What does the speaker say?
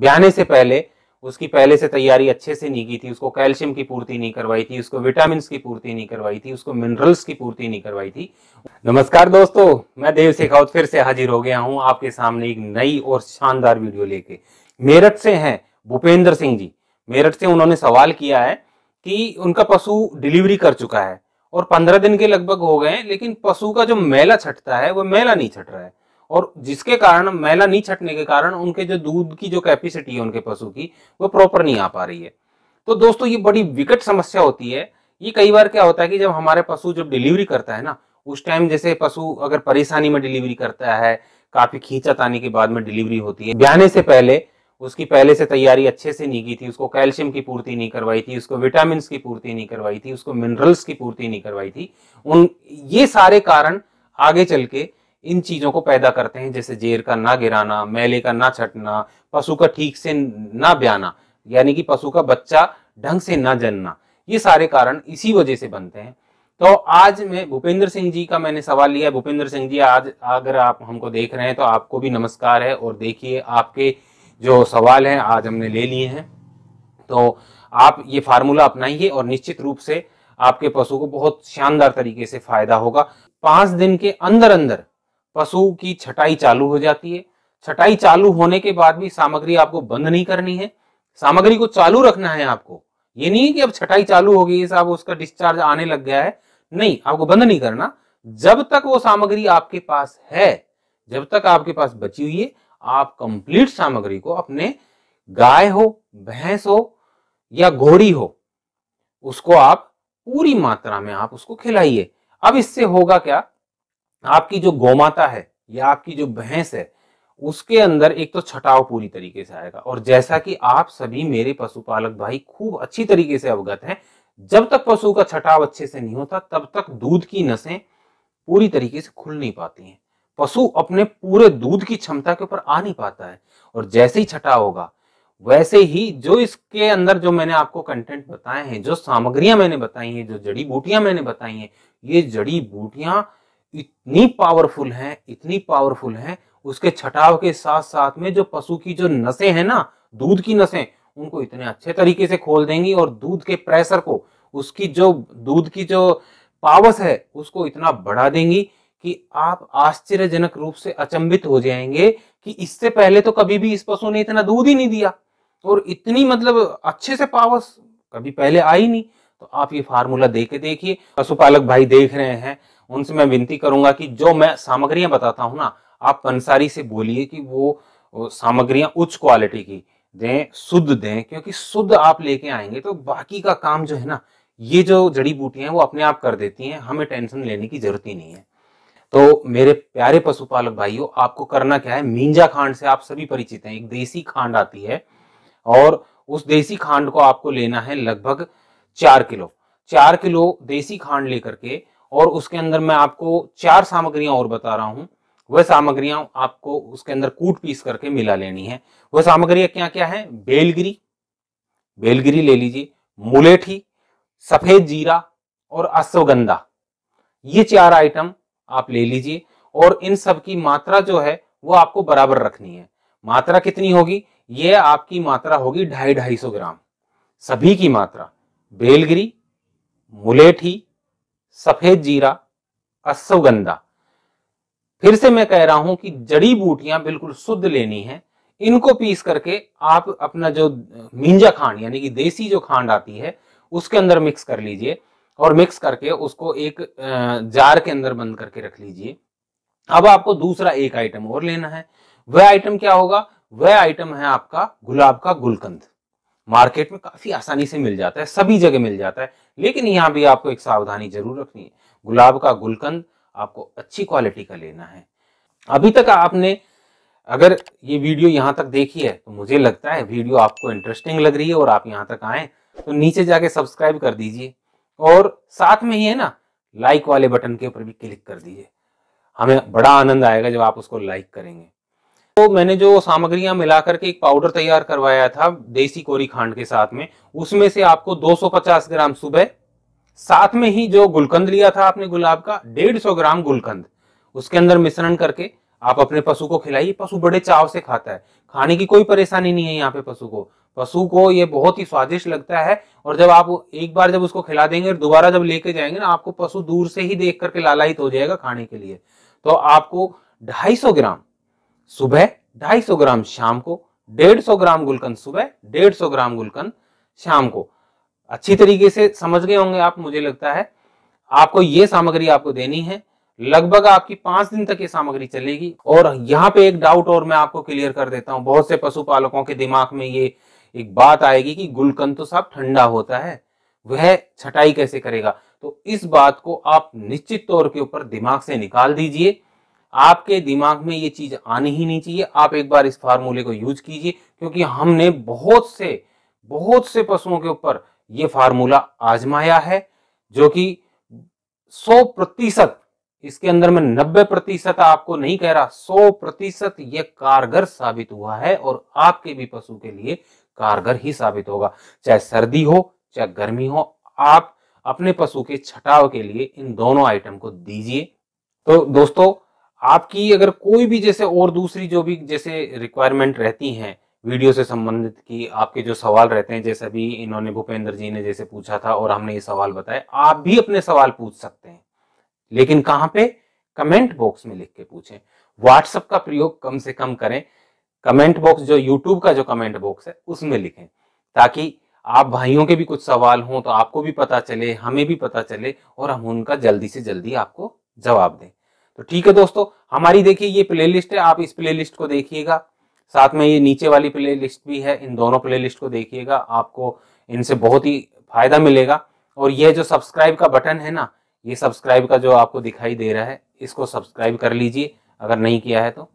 ब्याने से पहले उसकी पहले से तैयारी अच्छे से नहीं की थी उसको कैल्शियम की पूर्ति नहीं करवाई थी उसको विटामिन की पूर्ति नहीं करवाई थी उसको मिनरल्स की पूर्ति नहीं करवाई थी नमस्कार दोस्तों मैं देव शेखावत फिर से हाजिर हो गया हूँ आपके सामने एक नई और शानदार वीडियो लेके मेरठ से हैं भूपेंद्र सिंह जी मेरठ से उन्होंने सवाल किया है कि उनका पशु डिलीवरी कर चुका है और पंद्रह दिन के लगभग हो गए लेकिन पशु का जो मेला छटता है वो मेला नहीं छट रहा है और जिसके कारण मैला नहीं छटने के कारण उनके जो दूध की जो कैपेसिटी है उनके पशु की वो प्रॉपर नहीं आ पा रही है तो दोस्तों ये बड़ी विकट समस्या होती है ये कई बार क्या होता है कि जब हमारे पशु जब डिलीवरी करता है ना उस टाइम जैसे पशु अगर परेशानी में डिलीवरी करता है काफी खींचत आने के बाद में डिलीवरी होती है ब्याने से पहले उसकी पहले से तैयारी अच्छे से नहीं की थी उसको कैल्शियम की पूर्ति नहीं करवाई थी उसको विटामिन की पूर्ति नहीं करवाई थी उसको मिनरल्स की पूर्ति नहीं करवाई थी उन ये सारे कारण आगे चल के इन चीजों को पैदा करते हैं जैसे जेर का ना गिराना मैले का ना छटना पशु का ठीक से ना ब्याना यानी कि पशु का बच्चा ढंग से ना जनना ये सारे कारण इसी वजह से बनते हैं तो आज मैं भूपेंद्र सिंह जी का मैंने सवाल लिया भूपेंद्र सिंह जी आज अगर आप हमको देख रहे हैं तो आपको भी नमस्कार है और देखिए आपके जो सवाल हैं आज हमने ले लिए हैं तो आप ये फार्मूला अपनाइए और निश्चित रूप से आपके पशु को बहुत शानदार तरीके से फायदा होगा पांच दिन के अंदर अंदर पशु की छटाई चालू हो जाती है छटाई चालू होने के बाद भी सामग्री आपको बंद नहीं करनी है सामग्री को चालू रखना है आपको ये नहीं है कि अब छटाई चालू हो गई साहब उसका डिस्चार्ज आने लग गया है नहीं आपको बंद नहीं करना जब तक वो सामग्री आपके पास है जब तक आपके पास बची हुई है आप कंप्लीट सामग्री को अपने गाय हो भैंस हो या घोड़ी हो उसको आप पूरी मात्रा में आप उसको खिलाइए अब इससे होगा क्या आपकी जो गौमाता है या आपकी जो भैंस है उसके अंदर एक तो छटाव पूरी तरीके से आएगा और जैसा कि आप सभी मेरे पशुपालक भाई खूब अच्छी तरीके से अवगत हैं जब तक पशु का छटाव अच्छे से नहीं होता तब तक दूध की नसें पूरी तरीके से खुल नहीं पाती हैं पशु अपने पूरे दूध की क्षमता के ऊपर आ नहीं पाता है और जैसे ही छटाव होगा वैसे ही जो इसके अंदर जो मैंने आपको कंटेंट बताए हैं जो सामग्रियां मैंने बताई हैं जो जड़ी बूटियां मैंने बताई हैं ये जड़ी बूटियां इतनी पावरफुल है इतनी पावरफुल है उसके छटाव के साथ साथ में जो पशु की जो नसें हैं ना दूध की नसें उनको इतने अच्छे तरीके से खोल देंगी और दूध के प्रेशर को उसकी जो दूध की जो पावस है उसको इतना बढ़ा देंगी कि आप आश्चर्यजनक रूप से अचंभित हो जाएंगे कि इससे पहले तो कभी भी इस पशु ने इतना दूध ही नहीं दिया और इतनी मतलब अच्छे से पावस कभी पहले आई नहीं तो आप ये फार्मूला दे के देखिए पशुपालक भाई देख रहे हैं उनसे मैं विनती करूंगा कि जो मैं सामग्रियां बताता हूं ना आप अंसारी से बोलिए कि वो सामग्रियां उच्च क्वालिटी की दें शुद्ध दें क्योंकि शुद्ध आप लेके आएंगे तो बाकी का काम जो है ना ये जो जड़ी बूटियां हैं वो अपने आप कर देती हैं हमें टेंशन लेने की जरूरत ही नहीं है तो मेरे प्यारे पशुपालक भाइयों आपको करना क्या है मींजा खांड से आप सभी परिचित हैं एक देसी खांड आती है और उस देसी खांड को आपको लेना है लगभग चार किलो चार किलो देसी खांड लेकर के और उसके अंदर मैं आपको चार सामग्रियां और बता रहा हूं वह सामग्रियां आपको उसके अंदर कूट पीस करके मिला लेनी है वह सामग्रियां क्या क्या है बेलगिरी बेलगिरी ले लीजिए मुलेठी सफेद जीरा और अश्वगंधा ये चार आइटम आप ले लीजिए और इन सब की मात्रा जो है वो आपको बराबर रखनी है मात्रा कितनी होगी ये आपकी मात्रा होगी ढाई ढाई सौ ग्राम सभी की मात्रा बेलगिरी मुलेठी सफेद जीरा अश्वगंधा फिर से मैं कह रहा हूं कि जड़ी बूटियां बिल्कुल शुद्ध लेनी है इनको पीस करके आप अपना जो मिंजा खांड यानी कि देसी जो खांड आती है उसके अंदर मिक्स कर लीजिए और मिक्स करके उसको एक जार के अंदर बंद करके रख लीजिए अब आपको दूसरा एक आइटम और लेना है वह आइटम क्या होगा वह आइटम है आपका गुलाब का गुलकंद मार्केट में काफी आसानी से मिल जाता है सभी जगह मिल जाता है लेकिन यहाँ भी आपको एक सावधानी जरूर रखनी है गुलाब का गुलकंद आपको अच्छी क्वालिटी का लेना है अभी तक आपने अगर ये वीडियो यहाँ तक देखी है तो मुझे लगता है वीडियो आपको इंटरेस्टिंग लग रही है और आप यहाँ तक आए तो नीचे जाके सब्सक्राइब कर दीजिए और साथ में ही है ना लाइक वाले बटन के ऊपर भी क्लिक कर दीजिए हमें बड़ा आनंद आएगा जब आप उसको लाइक करेंगे तो मैंने जो सामग्रियां मिलाकर के एक पाउडर तैयार करवाया था देसी कोरी खांड के साथ में उसमें से आपको 250 ग्राम सुबह साथ में ही जो गुलकंद लिया था आपने गुलाब का 150 ग्राम गुलकंद उसके अंदर मिश्रण करके आप अपने पशु को खिलाइए पशु बड़े चाव से खाता है खाने की कोई परेशानी नहीं है यहाँ पे पशु को पशु को ये बहुत ही स्वादिष्ट लगता है और जब आप एक बार जब उसको खिला देंगे और दोबारा जब लेके जाएंगे ना आपको पशु दूर से ही देख करके लालायित हो जाएगा खाने के लिए तो आपको 250 ग्राम सुबह ढाई सौ ग्राम शाम को डेढ़ सौ ग्राम गुलकंद सुबह डेढ़ सौ ग्राम गुलकंद शाम को अच्छी तरीके से समझ गए होंगे आप मुझे लगता है आपको ये सामग्री आपको देनी है लगभग आपकी पांच दिन तक ये सामग्री चलेगी और यहाँ पे एक डाउट और मैं आपको क्लियर कर देता हूँ बहुत से पशुपालकों के दिमाग में ये एक बात आएगी कि गुलकंद तो साहब ठंडा होता है वह छटाई कैसे करेगा तो इस बात को आप निश्चित तौर के ऊपर दिमाग से निकाल दीजिए आपके दिमाग में ये चीज आनी ही नहीं चाहिए आप एक बार इस फार्मूले को यूज कीजिए क्योंकि हमने बहुत से बहुत से पशुओं के ऊपर ये फार्मूला आजमाया है जो कि 100 प्रतिशत इसके अंदर में 90 प्रतिशत आपको नहीं कह रहा 100 प्रतिशत ये कारगर साबित हुआ है और आपके भी पशु के लिए कारगर ही साबित होगा चाहे सर्दी हो चाहे गर्मी हो आप अपने पशु के छटाव के लिए इन दोनों आइटम को दीजिए तो दोस्तों आपकी अगर कोई भी जैसे और दूसरी जो भी जैसे रिक्वायरमेंट रहती हैं वीडियो से संबंधित की आपके जो सवाल रहते हैं जैसे अभी इन्होंने भूपेंद्र जी ने जैसे पूछा था और हमने ये सवाल बताए आप भी अपने सवाल पूछ सकते हैं लेकिन कहाँ पे कमेंट बॉक्स में लिख के पूछें व्हाट्सअप का प्रयोग कम से कम करें कमेंट बॉक्स जो यूट्यूब का जो कमेंट बॉक्स है उसमें लिखें ताकि आप भाइयों के भी कुछ सवाल हों तो आपको भी पता चले हमें भी पता चले और हम उनका जल्दी से जल्दी आपको जवाब दें तो ठीक है दोस्तों हमारी देखिए ये प्लेलिस्ट है आप इस प्लेलिस्ट को देखिएगा साथ में ये नीचे वाली प्लेलिस्ट भी है इन दोनों प्लेलिस्ट को देखिएगा आपको इनसे बहुत ही फायदा मिलेगा और यह जो सब्सक्राइब का बटन है ना ये सब्सक्राइब का जो आपको दिखाई दे रहा है इसको सब्सक्राइब कर लीजिए अगर नहीं किया है तो